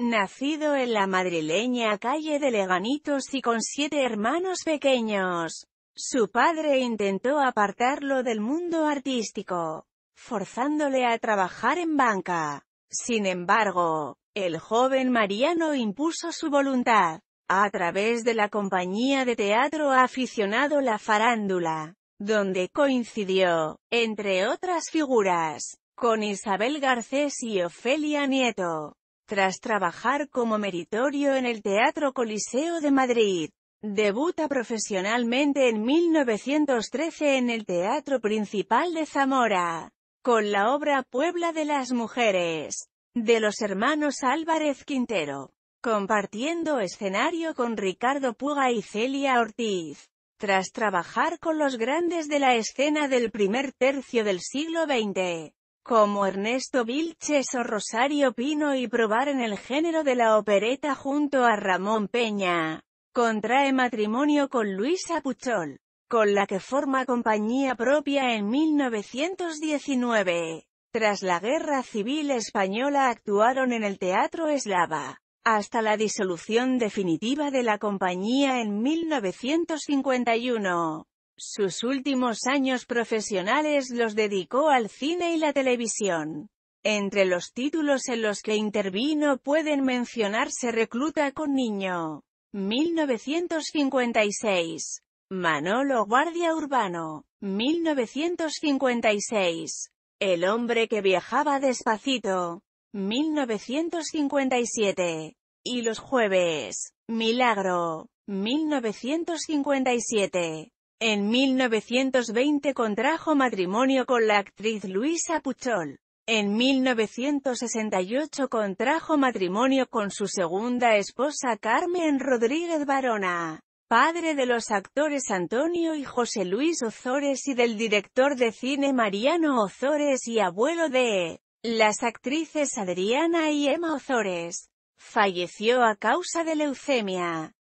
Nacido en la madrileña calle de Leganitos y con siete hermanos pequeños, su padre intentó apartarlo del mundo artístico, forzándole a trabajar en banca. Sin embargo, el joven Mariano impuso su voluntad, a través de la compañía de teatro aficionado La Farándula, donde coincidió, entre otras figuras, con Isabel Garcés y Ofelia Nieto. Tras trabajar como meritorio en el Teatro Coliseo de Madrid, debuta profesionalmente en 1913 en el Teatro Principal de Zamora, con la obra Puebla de las Mujeres, de los hermanos Álvarez Quintero, compartiendo escenario con Ricardo Puga y Celia Ortiz. Tras trabajar con los grandes de la escena del primer tercio del siglo XX, como Ernesto Vilches o Rosario Pino y probar en el género de la opereta junto a Ramón Peña. Contrae matrimonio con Luisa Puchol, con la que forma compañía propia en 1919. Tras la Guerra Civil Española actuaron en el Teatro Eslava, hasta la disolución definitiva de la compañía en 1951. Sus últimos años profesionales los dedicó al cine y la televisión. Entre los títulos en los que intervino pueden mencionarse Recluta con Niño, 1956, Manolo Guardia Urbano, 1956, El hombre que viajaba despacito, 1957, y Los jueves, Milagro, 1957. En 1920 contrajo matrimonio con la actriz Luisa Puchol. En 1968 contrajo matrimonio con su segunda esposa Carmen Rodríguez Barona, padre de los actores Antonio y José Luis Ozores y del director de cine Mariano Ozores y abuelo de las actrices Adriana y Emma Ozores. Falleció a causa de leucemia.